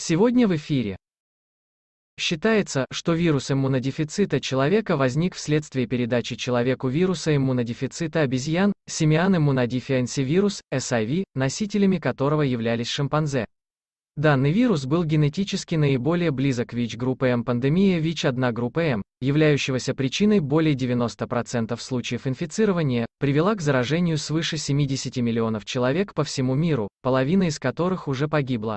Сегодня в эфире. Считается, что вирус иммунодефицита человека возник вследствие передачи человеку вируса иммунодефицита обезьян, семян вирус SIV, носителями которого являлись шимпанзе. Данный вирус был генетически наиболее близок к вич группе М пандемия ВИЧ-1 группы М, являющегося причиной более 90% случаев инфицирования, привела к заражению свыше 70 миллионов человек по всему миру, половина из которых уже погибла.